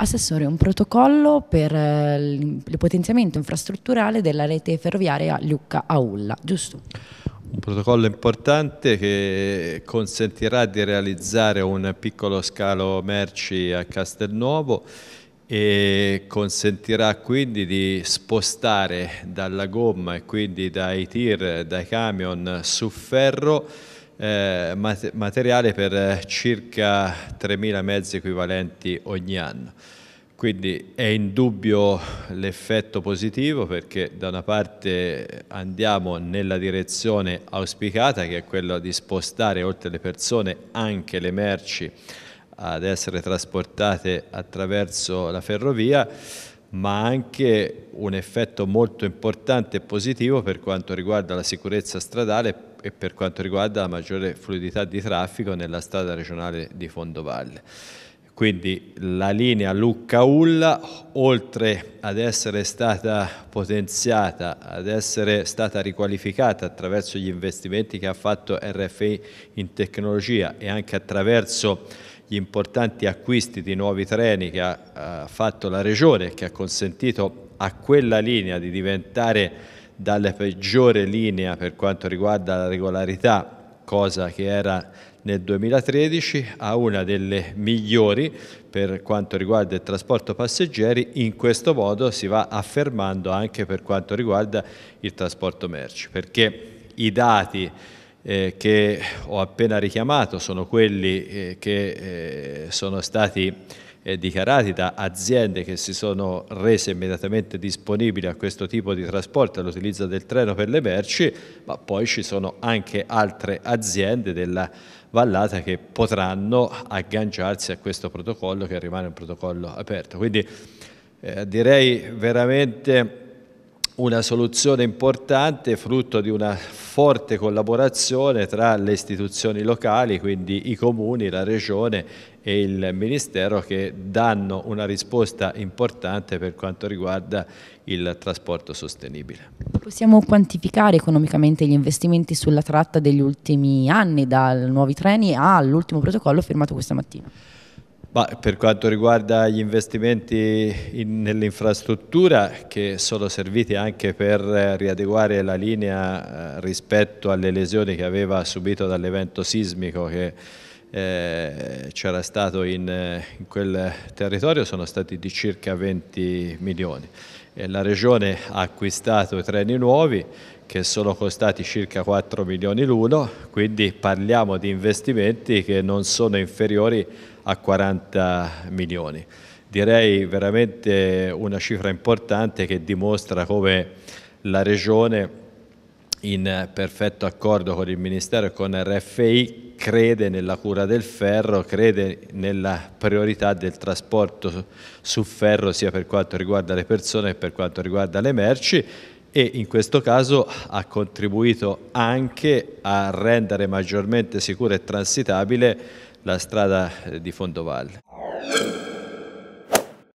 Assessore, un protocollo per eh, il potenziamento infrastrutturale della rete ferroviaria Lucca-Aulla, giusto? Un protocollo importante che consentirà di realizzare un piccolo scalo merci a Castelnuovo e consentirà quindi di spostare dalla gomma e quindi dai tir, dai camion su ferro eh, materiale per eh, circa 3.000 mezzi equivalenti ogni anno. Quindi è indubbio l'effetto positivo perché da una parte andiamo nella direzione auspicata che è quella di spostare oltre le persone anche le merci ad essere trasportate attraverso la ferrovia, ma anche un effetto molto importante e positivo per quanto riguarda la sicurezza stradale e per quanto riguarda la maggiore fluidità di traffico nella strada regionale di Fondovalle. Quindi la linea Lucca-Ulla, oltre ad essere stata potenziata, ad essere stata riqualificata attraverso gli investimenti che ha fatto RFI in tecnologia e anche attraverso gli importanti acquisti di nuovi treni che ha fatto la Regione, che ha consentito a quella linea di diventare dalla peggiore linea per quanto riguarda la regolarità, cosa che era nel 2013, a una delle migliori per quanto riguarda il trasporto passeggeri, in questo modo si va affermando anche per quanto riguarda il trasporto merci, perché i dati eh, che ho appena richiamato sono quelli eh, che eh, sono stati eh, dichiarati da aziende che si sono rese immediatamente disponibili a questo tipo di trasporto, all'utilizzo del treno per le merci, ma poi ci sono anche altre aziende della vallata che potranno agganciarsi a questo protocollo che rimane un protocollo aperto. Quindi eh, direi veramente una soluzione importante frutto di una forte collaborazione tra le istituzioni locali, quindi i comuni, la regione e il Ministero che danno una risposta importante per quanto riguarda il trasporto sostenibile. Possiamo quantificare economicamente gli investimenti sulla tratta degli ultimi anni, dai nuovi treni all'ultimo protocollo firmato questa mattina? Ma per quanto riguarda gli investimenti in, nell'infrastruttura che sono serviti anche per eh, riadeguare la linea eh, rispetto alle lesioni che aveva subito dall'evento sismico che eh, c'era stato in, eh, in, quel territorio sono stati di circa 20 milioni. E la Regione ha acquistato treni nuovi che sono costati circa 4 milioni l'uno, quindi parliamo di investimenti che non sono inferiori a 40 milioni. Direi veramente una cifra importante che dimostra come la Regione in perfetto accordo con il Ministero e con RFI, crede nella cura del ferro, crede nella priorità del trasporto su ferro sia per quanto riguarda le persone che per quanto riguarda le merci e in questo caso ha contribuito anche a rendere maggiormente sicura e transitabile la strada eh, di Fondovalle.